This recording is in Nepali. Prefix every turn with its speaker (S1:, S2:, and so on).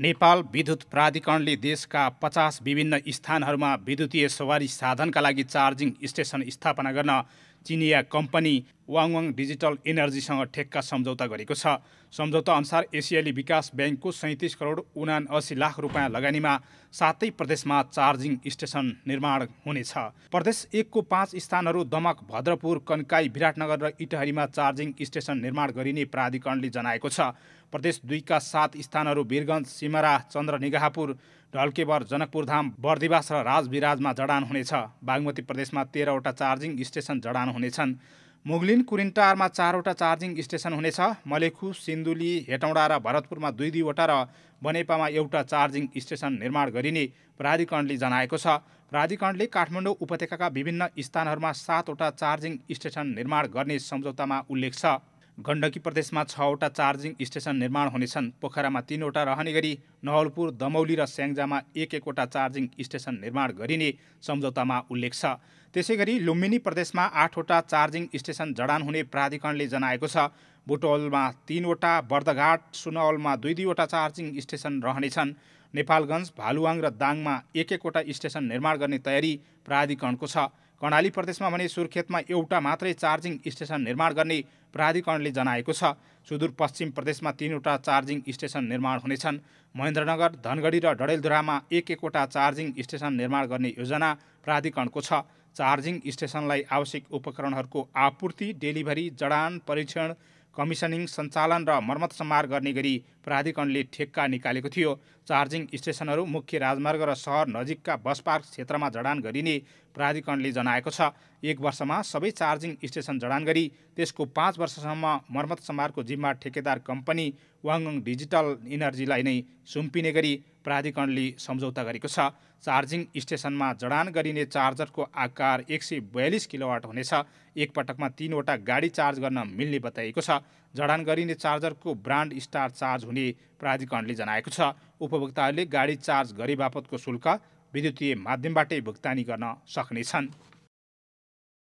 S1: नेपाल विद्युत प्राधिकरणले देशका पचास विभिन्न स्थानहरूमा विद्युतीय सवारी साधनका लागि चार्जिङ स्टेसन स्थापना गर्न चिनिया कम्पनी वाङवाङ डिजिटल इनर्जीसँग ठेक्का सम्झौता गरेको छ सम्झौता अनुसार एसियाली विकास ब्याङ्कको सैँतिस करोड असी लाख रुपियाँ लगानीमा सातै प्रदेशमा चार्जिङ स्टेसन निर्माण हुनेछ प्रदेश एकको पाँच स्थानहरू दमक भद्रपुर कन्काई विराटनगर र इटहरीमा चार्जिङ स्टेसन निर्माण गरिने प्राधिकरणले जनाएको छ प्रदेश दुईका सात स्थानहरू वीरगञ्ज सिमरा चन्द्रनिगाहपुर ढल्केवर जनकपुरधाम बर्दिवास र राजविराजमा जडान हुनेछ बागमती प्रदेशमा तेह्रवटा चार्जिङ स्टेसन जडान हुनेछन् मुगलिन कुरिन्टारमा चारवटा चार्जिङ स्टेसन हुनेछ मलेखु सिन्धुली हेटौँडा र भरतपुरमा दुई दुईवटा र बनेपामा एउटा चार्जिङ स्टेसन निर्माण गरिने प्राधिकरणले जनाएको छ प्राधिकरणले काठमाडौँ उपत्यकाका विभिन्न स्थानहरूमा सातवटा चार्जिङ स्टेसन निर्माण गर्ने सम्झौतामा उल्लेख छ गण्डकी प्रदेशमा छवटा चार्जिङ स्टेसन निर्माण हुनेछन् पोखरामा तिनवटा रहने गरी नवलपुर दमौली र स्याङ्जामा एक एकवटा चार्जिङ स्टेसन निर्माण गरिने सम्झौतामा उल्लेख छ त्यसै गरी लुम्बिनी प्रदेशमा आठवटा चार्जिङ स्टेसन जडान हुने प्राधिकरणले जनाएको छ बुटवलमा तिनवटा बर्दघाट सुनवलमा दुई दुईवटा चार्जिङ स्टेसन रहनेछन् नेपालगञ्ज भालुवाङ र दाङमा एक एकवटा स्टेसन निर्माण गर्ने तयारी प्राधिकरणको छ कर्णाली प्रदेशमा भने सुर्खेतमा एउटा मात्रै चार्जिङ स्टेसन निर्माण गर्ने प्राधिकरणले जनाएको छ सुदूरपश्चिम प्रदेशमा तिनवटा चार्जिङ स्टेसन निर्माण हुनेछन् महेन्द्रनगर धनगढी र डडेलधुरामा एक एकवटा चार्जिङ स्टेसन निर्माण गर्ने योजना प्राधिकरणको छ चार्जिङ स्टेसनलाई आवश्यक उपकरणहरूको आपूर्ति डेलिभरी जडान परीक्षण कमिसनिङ सञ्चालन र मर्मत सम्हार गर्ने गरी प्राधिकरणले ठेक्का निकालेको थियो चार्जिङ स्टेसनहरू मुख्य राजमार्ग र सहर नजिकका बस पार्क क्षेत्रमा जडान गरिने प्राधिकरणले जनाएको छ एक वर्षमा सबै चार्जिङ स्टेसन जडान गरी त्यसको पाँच वर्षसम्म मर्मत सम्हारको जिम्मा ठेकेदार कम्पनी वाङङ डिजिटल इनर्जीलाई नै सुम्पिने गरी प्राधिकरणले सम्झौता गरेको छ चार्जिङ स्टेसनमा जडान गरिने चार्जरको आकार एक सय बयालिस किलोवाट हुनेछ एकपटकमा तिनवटा गाडी चार्ज गर्न मिल्ने बताइएको छ जडान गरिने चार्जरको ब्रान्ड स्टार चार्ज हुने प्राधिकरणले जनाएको छ उपभोक्ताहरूले गाडी चार्ज गरे बापतको शुल्क विद्युतीय माध्यमबाटै भुक्तानी गर्न सक्नेछन्